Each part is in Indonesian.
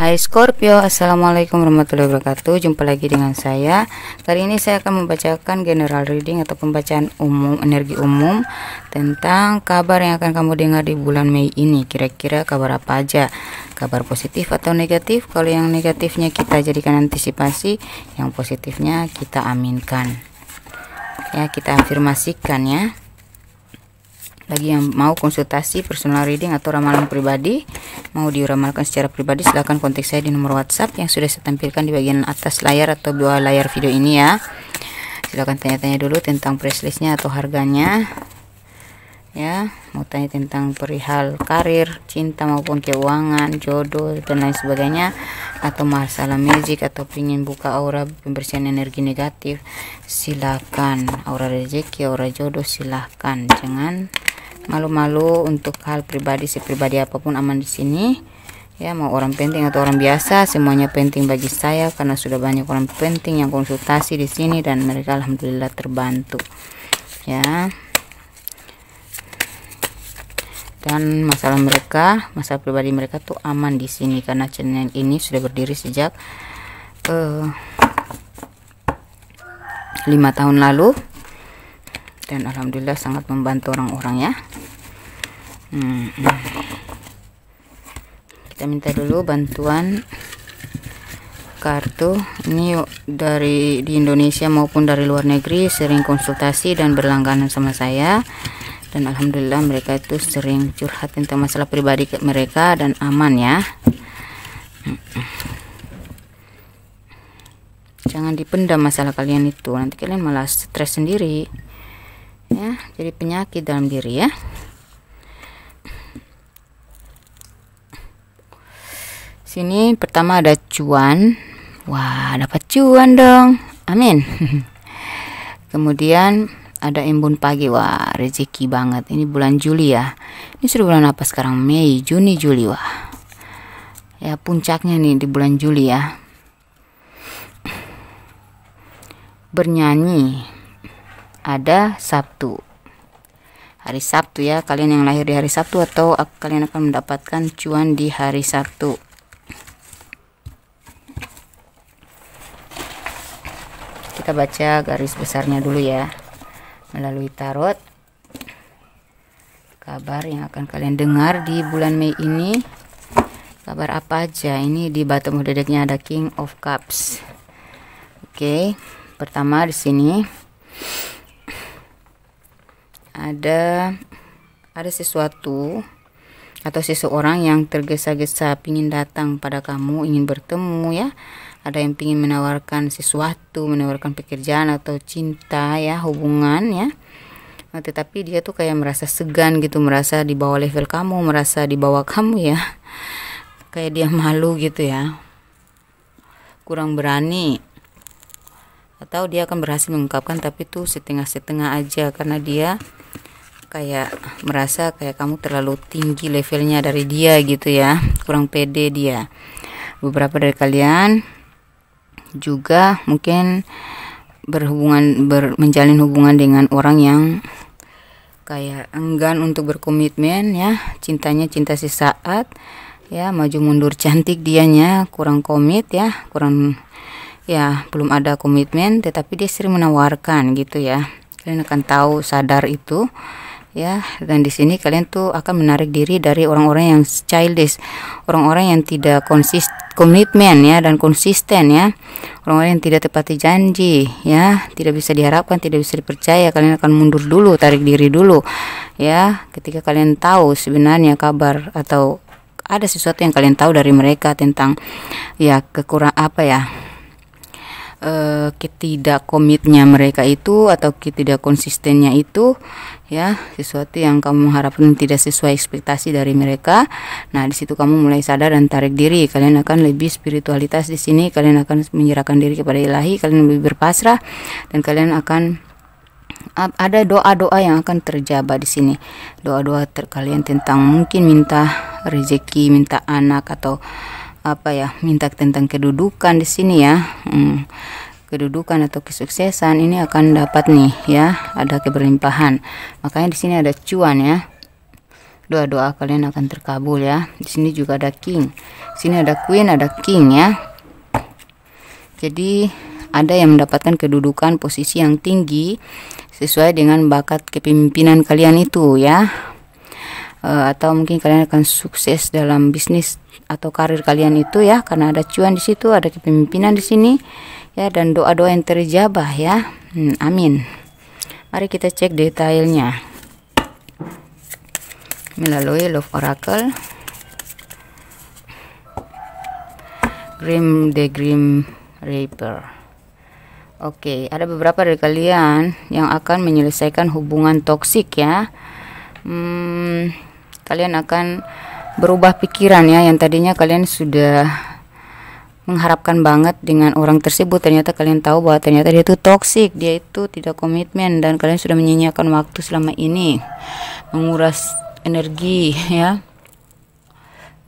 Hai Scorpio Assalamualaikum warahmatullahi wabarakatuh Jumpa lagi dengan saya Kali ini saya akan membacakan general reading Atau pembacaan umum, energi umum Tentang kabar yang akan kamu dengar Di bulan Mei ini Kira-kira kabar apa aja Kabar positif atau negatif Kalau yang negatifnya kita jadikan antisipasi Yang positifnya kita aminkan Ya kita afirmasikan ya bagi yang mau konsultasi personal reading atau ramalan pribadi mau diramalkan secara pribadi silahkan kontak saya di nomor whatsapp yang sudah saya tampilkan di bagian atas layar atau bawah layar video ini ya silahkan tanya-tanya dulu tentang price listnya atau harganya ya mau tanya tentang perihal karir cinta maupun keuangan jodoh dan lain sebagainya atau masalah magic atau ingin buka aura pembersihan energi negatif silakan aura rezeki aura jodoh silahkan jangan malu-malu untuk hal pribadi si pribadi apapun aman di sini ya mau orang penting atau orang biasa semuanya penting bagi saya karena sudah banyak orang penting yang konsultasi di sini dan mereka alhamdulillah terbantu ya dan masalah mereka masalah pribadi mereka tuh aman di sini karena channel ini sudah berdiri sejak eh, lima uh, tahun lalu dan alhamdulillah sangat membantu orang-orang ya kita minta dulu bantuan kartu ini dari di Indonesia maupun dari luar negeri sering konsultasi dan berlangganan sama saya dan alhamdulillah mereka itu sering curhat tentang masalah pribadi mereka dan aman ya jangan dipendam masalah kalian itu nanti kalian malah stres sendiri ya jadi penyakit dalam diri ya Sini pertama ada cuan. Wah, dapat cuan dong. Amin. Kemudian ada embun pagi. Wah, rezeki banget. Ini bulan Juli ya. Ini sudah bulan apa sekarang? Mei, Juni, Juli. Wah. Ya, puncaknya nih di bulan Juli ya. Bernyanyi. Ada Sabtu hari Sabtu ya. Kalian yang lahir di hari Sabtu atau kalian akan mendapatkan cuan di hari Sabtu. kita baca garis besarnya dulu ya melalui tarot kabar yang akan kalian dengar di bulan Mei ini kabar apa aja ini di bottom of ada King of Cups oke okay. pertama di sini ada ada sesuatu atau seseorang yang tergesa-gesa ingin datang pada kamu ingin bertemu ya ada yang ingin menawarkan sesuatu menawarkan pekerjaan atau cinta ya hubungan ya nah, tetapi dia tuh kayak merasa segan gitu merasa di bawah level kamu merasa di bawah kamu ya kayak dia malu gitu ya kurang berani atau dia akan berhasil mengungkapkan tapi tuh setengah-setengah aja karena dia kayak merasa kayak kamu terlalu tinggi levelnya dari dia gitu ya kurang pede dia beberapa dari kalian juga mungkin berhubungan ber, menjalin hubungan dengan orang yang kayak enggan untuk berkomitmen ya cintanya cinta sesaat ya maju mundur cantik dianya kurang komit ya kurang ya belum ada komitmen tetapi dia sering menawarkan gitu ya kalian akan tahu sadar itu ya dan di sini kalian tuh akan menarik diri dari orang-orang yang childish orang-orang yang tidak konsist komitmen ya dan konsisten ya orang-orang yang tidak tepati janji ya tidak bisa diharapkan tidak bisa dipercaya kalian akan mundur dulu tarik diri dulu ya ketika kalian tahu sebenarnya kabar atau ada sesuatu yang kalian tahu dari mereka tentang ya kekurang apa ya uh, ketidak komitnya mereka itu atau ketidak konsistennya itu ya sesuatu yang kamu harapkan tidak sesuai ekspektasi dari mereka nah di situ kamu mulai sadar dan tarik diri kalian akan lebih spiritualitas di sini kalian akan menyerahkan diri kepada ilahi kalian lebih berpasrah dan kalian akan ada doa-doa yang akan terjabat di sini. Doa-doa terkalian tentang mungkin minta rezeki, minta anak atau apa ya, minta tentang kedudukan di sini ya. Hmm kedudukan atau kesuksesan ini akan dapat nih ya ada keberlimpahan makanya di sini ada cuan ya doa-doa kalian akan terkabul ya di sini juga ada king di sini ada queen ada king ya jadi ada yang mendapatkan kedudukan posisi yang tinggi sesuai dengan bakat kepemimpinan kalian itu ya e, atau mungkin kalian akan sukses dalam bisnis atau karir kalian itu ya karena ada cuan di situ ada kepemimpinan di sini ya dan doa-doa yang terjabah ya hmm, amin mari kita cek detailnya melalui love oracle Grim the Grim Reaper Oke, okay, ada beberapa dari kalian yang akan menyelesaikan hubungan toksik ya hmm, Kalian akan berubah pikiran ya Yang tadinya kalian sudah mengharapkan banget dengan orang tersebut ternyata kalian tahu bahwa ternyata dia itu toksik dia itu tidak komitmen dan kalian sudah menyia-nyiakan waktu selama ini menguras energi ya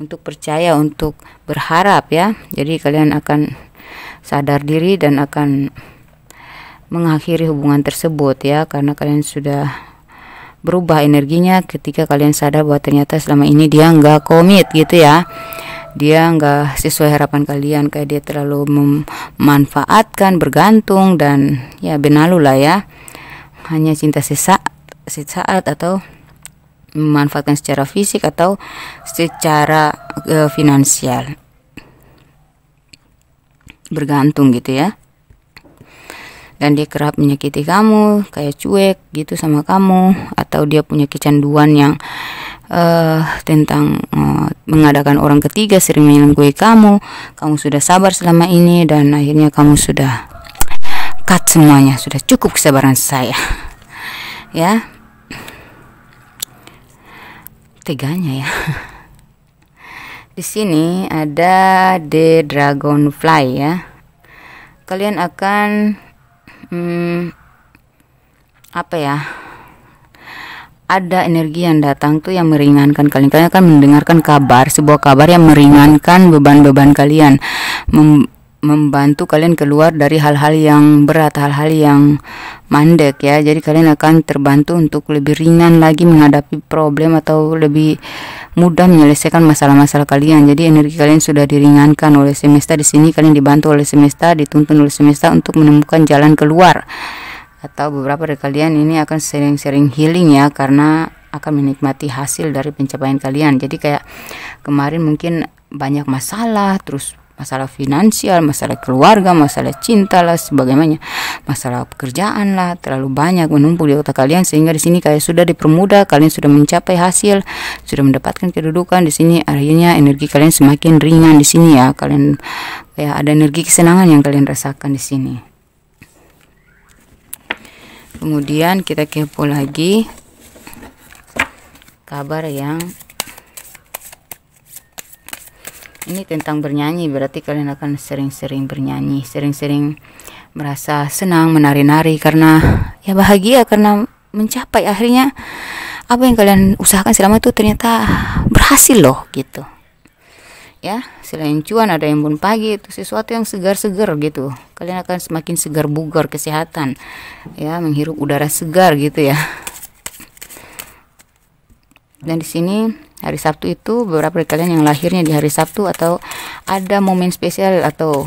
untuk percaya untuk berharap ya jadi kalian akan sadar diri dan akan mengakhiri hubungan tersebut ya karena kalian sudah berubah energinya ketika kalian sadar bahwa ternyata selama ini dia nggak komit gitu ya dia nggak sesuai harapan kalian kayak dia terlalu memanfaatkan bergantung dan ya benalu lah ya hanya cinta sesaat sesaat atau memanfaatkan secara fisik atau secara uh, finansial bergantung gitu ya dan dia kerap menyakiti kamu kayak cuek gitu sama kamu atau dia punya kecanduan yang uh, tentang uh, mengadakan orang ketiga sering menyelingkuhi kamu kamu sudah sabar selama ini dan akhirnya kamu sudah cut semuanya sudah cukup kesabaran saya ya teganya ya di sini ada the dragonfly ya kalian akan hmm, apa ya ada energi yang datang tuh yang meringankan kalian. Kalian akan mendengarkan kabar, sebuah kabar yang meringankan beban-beban kalian, mem membantu kalian keluar dari hal-hal yang berat, hal-hal yang mandek ya. Jadi kalian akan terbantu untuk lebih ringan lagi menghadapi problem atau lebih mudah menyelesaikan masalah-masalah kalian. Jadi energi kalian sudah diringankan oleh semesta di sini, kalian dibantu oleh semesta, dituntun oleh semesta untuk menemukan jalan keluar atau beberapa dari kalian ini akan sering-sering healing ya karena akan menikmati hasil dari pencapaian kalian jadi kayak kemarin mungkin banyak masalah terus masalah finansial, masalah keluarga, masalah cinta lah sebagainya, masalah pekerjaan lah terlalu banyak menumpuk di otak kalian sehingga di sini kayak sudah dipermudah, kalian sudah mencapai hasil, sudah mendapatkan kedudukan di sini akhirnya energi kalian semakin ringan di sini ya, kalian kayak ada energi kesenangan yang kalian rasakan di sini kemudian kita kepo lagi kabar yang ini tentang bernyanyi berarti kalian akan sering-sering bernyanyi sering-sering merasa senang menari-nari karena ya bahagia karena mencapai akhirnya apa yang kalian usahakan selama itu ternyata berhasil loh gitu ya selain cuan ada yang bun pagi itu sesuatu yang segar-segar gitu kalian akan semakin segar bugar kesehatan ya menghirup udara segar gitu ya dan di sini hari Sabtu itu beberapa dari kalian yang lahirnya di hari Sabtu atau ada momen spesial atau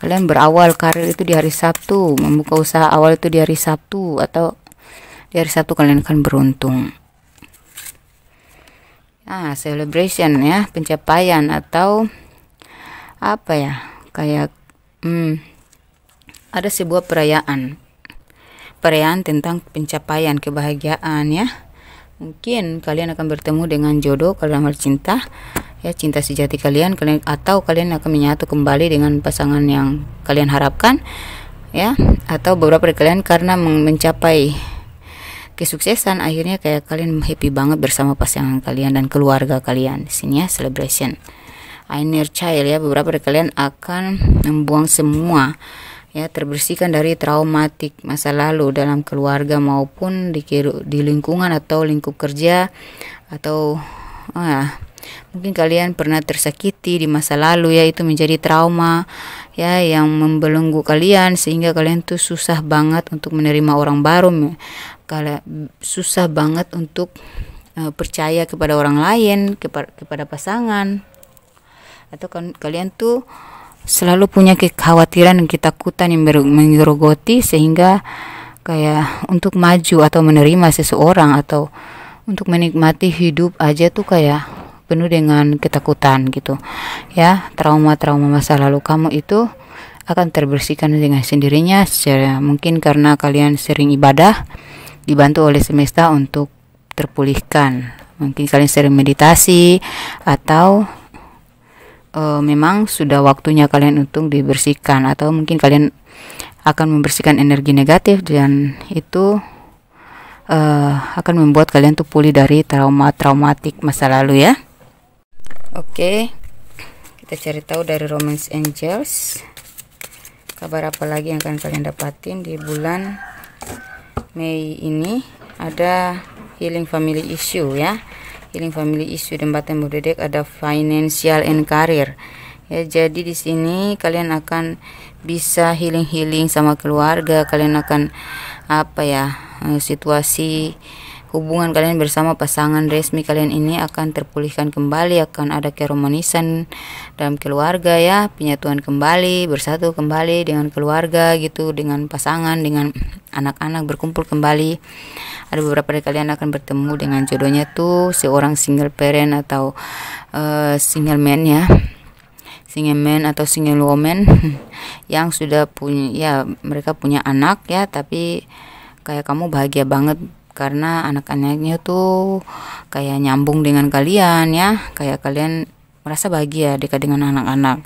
kalian berawal karir itu di hari Sabtu membuka usaha awal itu di hari Sabtu atau di hari Sabtu kalian akan beruntung Ah celebration ya, pencapaian atau apa ya? Kayak hmm, ada sebuah perayaan. Perayaan tentang pencapaian kebahagiaan ya. Mungkin kalian akan bertemu dengan jodoh kalian hal cinta ya cinta sejati kalian kalian atau kalian akan menyatu kembali dengan pasangan yang kalian harapkan ya atau beberapa kalian karena mencapai kesuksesan akhirnya kayak kalian happy banget bersama pasangan kalian dan keluarga kalian di sini ya celebration inner child ya beberapa dari kalian akan membuang semua ya terbersihkan dari traumatik masa lalu dalam keluarga maupun di, di lingkungan atau lingkup kerja atau ah, mungkin kalian pernah tersakiti di masa lalu ya itu menjadi trauma ya yang membelenggu kalian sehingga kalian tuh susah banget untuk menerima orang baru kalau susah banget untuk uh, percaya kepada orang lain kepa kepada pasangan atau kan kalian tuh selalu punya kekhawatiran dan ketakutan yang menggerogoti sehingga kayak untuk maju atau menerima seseorang atau untuk menikmati hidup aja tuh kayak penuh dengan ketakutan gitu ya trauma-trauma masa lalu kamu itu akan terbersihkan dengan sendirinya secara mungkin karena kalian sering ibadah dibantu oleh semesta untuk terpulihkan. Mungkin kalian sering meditasi atau e, memang sudah waktunya kalian untuk dibersihkan atau mungkin kalian akan membersihkan energi negatif dan itu e, akan membuat kalian tuh pulih dari trauma traumatik masa lalu ya. Oke. Kita cari tahu dari Romance Angels kabar apa lagi yang akan kalian dapatin di bulan Mei ini ada healing family issue ya healing family issue dan batin budedek ada financial and career ya jadi di sini kalian akan bisa healing healing sama keluarga kalian akan apa ya eh, situasi hubungan kalian bersama pasangan resmi kalian ini akan terpulihkan kembali, akan ada keromanisan dalam keluarga ya, penyatuan kembali, bersatu kembali dengan keluarga gitu, dengan pasangan, dengan anak-anak berkumpul kembali. Ada beberapa dari kalian akan bertemu dengan jodohnya tuh seorang single parent atau uh, single man ya single man atau single woman yang sudah punya ya mereka punya anak ya tapi kayak kamu bahagia banget karena anak-anaknya tuh kayak nyambung dengan kalian ya kayak kalian merasa bahagia dekat dengan anak-anak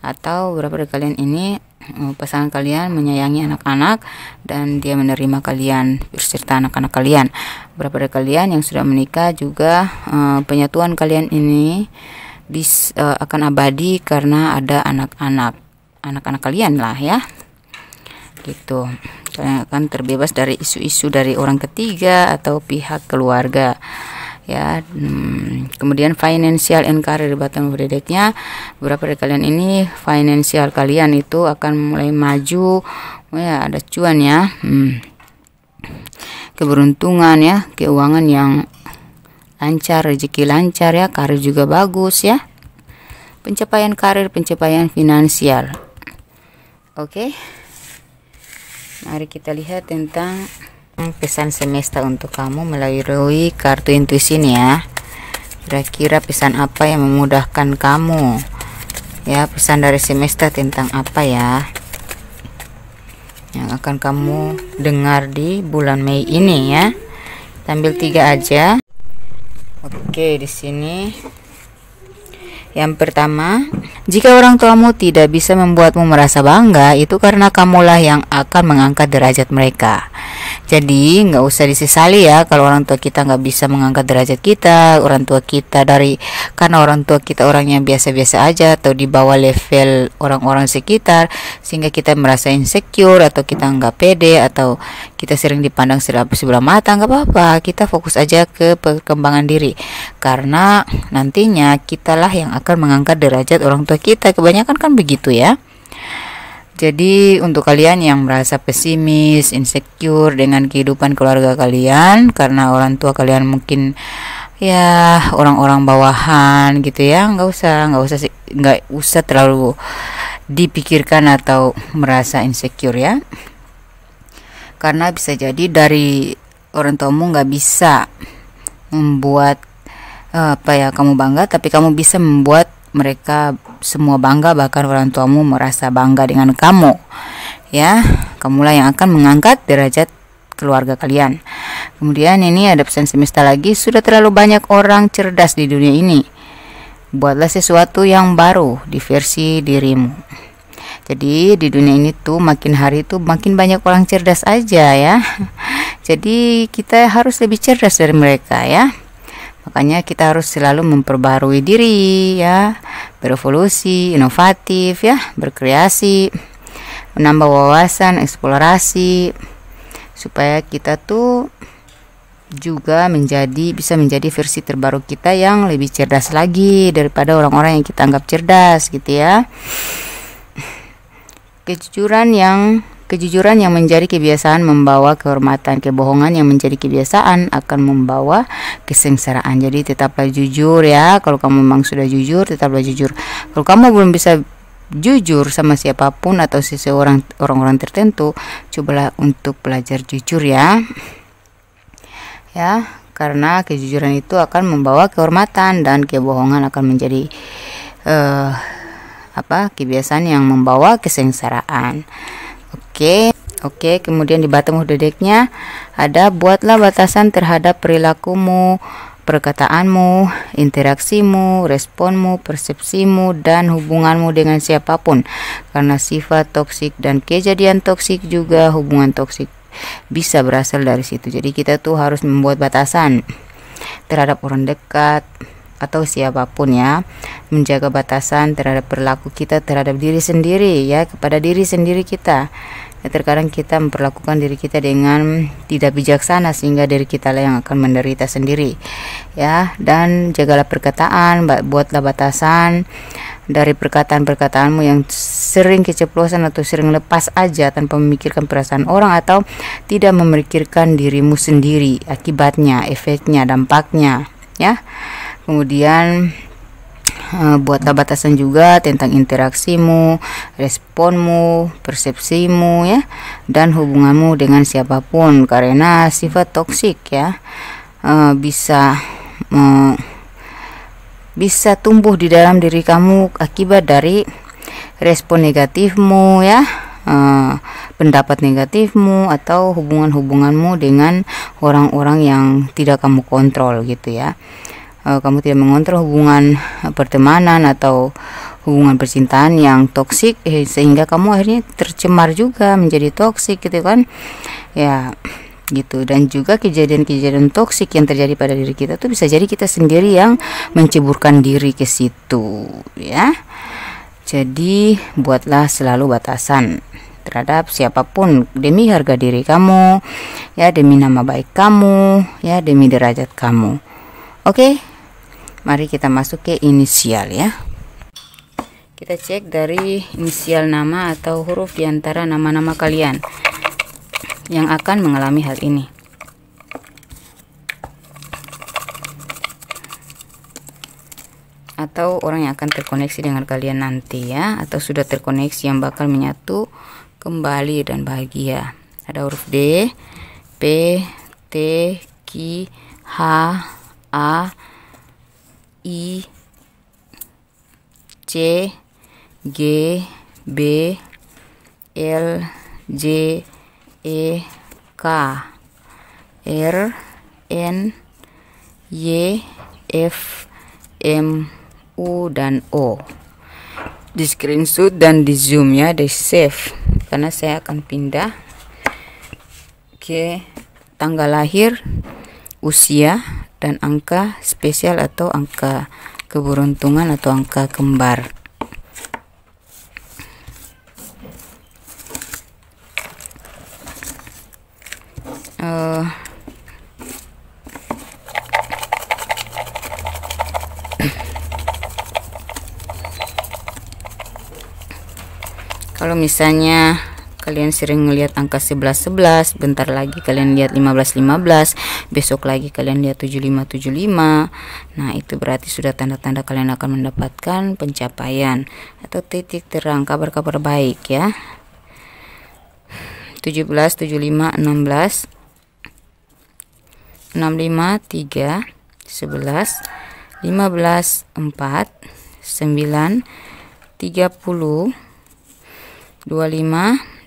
atau beberapa dari kalian ini eh, pasangan kalian menyayangi anak-anak dan dia menerima kalian berserta anak-anak kalian beberapa dari kalian yang sudah menikah juga uh, eh, penyatuan kalian ini bis uh, eh, akan abadi karena ada anak-anak anak-anak kalian lah ya gitu akan terbebas dari isu-isu dari orang ketiga atau pihak keluarga ya hmm, kemudian financial and career bottom of the deck-nya beberapa dari kalian ini financial kalian itu akan mulai maju oh ya ada cuan ya hmm. keberuntungan ya keuangan yang lancar rezeki lancar ya karir juga bagus ya pencapaian karir pencapaian finansial oke okay? Mari kita lihat tentang pesan semesta untuk kamu melalui kartu intuisi ini ya. Kira-kira pesan apa yang memudahkan kamu? Ya, pesan dari semesta tentang apa ya? Yang akan kamu dengar di bulan Mei ini ya. Tampil tiga aja. Oke, di sini yang pertama, jika orang tuamu tidak bisa membuatmu merasa bangga, itu karena kamulah yang akan mengangkat derajat mereka. Jadi, nggak usah disesali ya kalau orang tua kita nggak bisa mengangkat derajat kita, orang tua kita dari karena orang tua kita orang yang biasa-biasa aja atau di bawah level orang-orang sekitar, sehingga kita merasa insecure atau kita nggak pede atau kita sering dipandang sebelah sebelah mata nggak apa-apa, kita fokus aja ke perkembangan diri karena nantinya kitalah yang akan mengangkat derajat orang tua kita. Kebanyakan kan begitu ya. Jadi untuk kalian yang merasa pesimis, insecure dengan kehidupan keluarga kalian karena orang tua kalian mungkin ya orang-orang bawahan gitu ya, nggak usah, nggak usah, nggak usah terlalu dipikirkan atau merasa insecure ya. Karena bisa jadi dari orang tuamu nggak bisa membuat apa ya kamu bangga tapi kamu bisa membuat mereka semua bangga bahkan orang tuamu merasa bangga dengan kamu ya kamulah yang akan mengangkat derajat keluarga kalian kemudian ini ada pesan semesta lagi sudah terlalu banyak orang cerdas di dunia ini buatlah sesuatu yang baru di versi dirimu jadi di dunia ini tuh makin hari tuh makin banyak orang cerdas aja ya jadi kita harus lebih cerdas dari mereka ya Makanya kita harus selalu memperbarui diri ya, berevolusi, inovatif ya, berkreasi, menambah wawasan, eksplorasi supaya kita tuh juga menjadi bisa menjadi versi terbaru kita yang lebih cerdas lagi daripada orang-orang yang kita anggap cerdas gitu ya. Kejujuran yang Kejujuran yang menjadi kebiasaan membawa kehormatan, kebohongan yang menjadi kebiasaan akan membawa kesengsaraan. Jadi tetaplah jujur ya. Kalau kamu memang sudah jujur, tetaplah jujur. Kalau kamu belum bisa jujur sama siapapun atau seseorang orang-orang tertentu, cobalah untuk belajar jujur ya. Ya, karena kejujuran itu akan membawa kehormatan dan kebohongan akan menjadi uh, apa? kebiasaan yang membawa kesengsaraan. Oke, oke. Kemudian di bottom of the deck ada buatlah batasan terhadap perilakumu, perkataanmu, interaksimu, responmu, persepsimu, dan hubunganmu dengan siapapun. Karena sifat toksik dan kejadian toksik juga hubungan toksik bisa berasal dari situ. Jadi kita tuh harus membuat batasan terhadap orang dekat atau siapapun ya menjaga batasan terhadap perilaku kita terhadap diri sendiri ya kepada diri sendiri kita Ya, terkadang kita memperlakukan diri kita dengan tidak bijaksana sehingga diri kita lah yang akan menderita sendiri ya dan jagalah perkataan buatlah batasan dari perkataan-perkataanmu yang sering keceplosan atau sering lepas aja tanpa memikirkan perasaan orang atau tidak memikirkan dirimu sendiri akibatnya efeknya dampaknya ya kemudian Eh, buat batasan juga tentang interaksimu, responmu, persepsimu ya, dan hubunganmu dengan siapapun karena sifat toksik ya uh, bisa uh, bisa tumbuh di dalam diri kamu akibat dari respon negatifmu ya. Uh, pendapat negatifmu atau hubungan-hubunganmu dengan orang-orang yang tidak kamu kontrol gitu ya uh, kamu tidak mengontrol hubungan eh, pertemanan atau hubungan percintaan yang toksik eh, sehingga kamu akhirnya tercemar juga menjadi toksik gitu kan ya gitu dan juga kejadian-kejadian toksik yang terjadi pada diri kita tuh bisa jadi kita sendiri yang menceburkan diri ke situ ya jadi buatlah selalu batasan terhadap siapapun demi harga diri kamu ya demi nama baik kamu ya demi derajat kamu oke okay? mari kita masuk ke inisial ya kita cek dari inisial nama atau huruf diantara nama-nama kalian yang akan mengalami hal ini atau orang yang akan terkoneksi dengan kalian nanti ya atau sudah terkoneksi yang bakal menyatu kembali dan bahagia ada huruf D P T Q H A I C G B L J E K R N Y F M U dan O di screenshot dan di zoom ya di save karena saya akan pindah ke tanggal lahir usia dan angka spesial atau angka keberuntungan atau angka kembar uh, kalau misalnya kalian sering ngelihat angka 11-11 bentar lagi kalian lihat 15-15 besok lagi kalian lihat 75-75 nah itu berarti sudah tanda-tanda kalian akan mendapatkan pencapaian atau titik terang kabar-kabar baik ya 17, 75, 16 65, 3 11 15, 4 9 30 25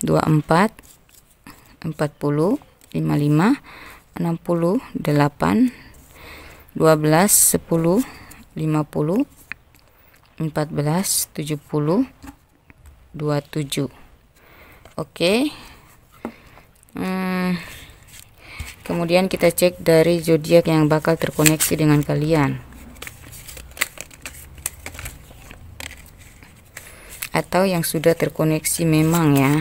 24 40 55 60 8 12 10 50 14 70 27 oke okay. hmm, kemudian kita cek dari zodiak yang bakal terkoneksi dengan kalian atau yang sudah terkoneksi memang ya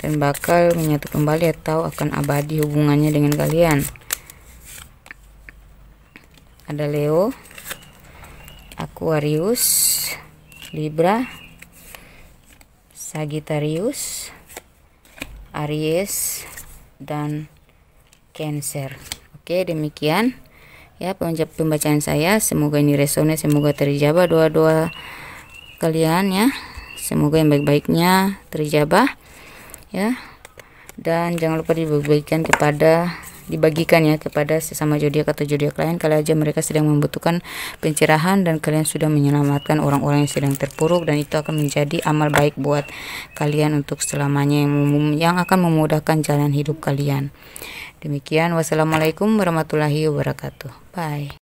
dan bakal menyatu kembali atau akan abadi hubungannya dengan kalian ada Leo Aquarius Libra Sagittarius Aries dan Cancer oke demikian ya pembacaan saya semoga ini resonan. semoga terjabah doa-doa kalian ya semoga yang baik-baiknya terjabah ya dan jangan lupa dibagikan kepada dibagikan ya kepada sesama jodiak atau jodiak lain kalau aja mereka sedang membutuhkan pencerahan dan kalian sudah menyelamatkan orang-orang yang sedang terpuruk dan itu akan menjadi amal baik buat kalian untuk selamanya yang yang akan memudahkan jalan hidup kalian. Demikian wassalamualaikum warahmatullahi wabarakatuh. Bye.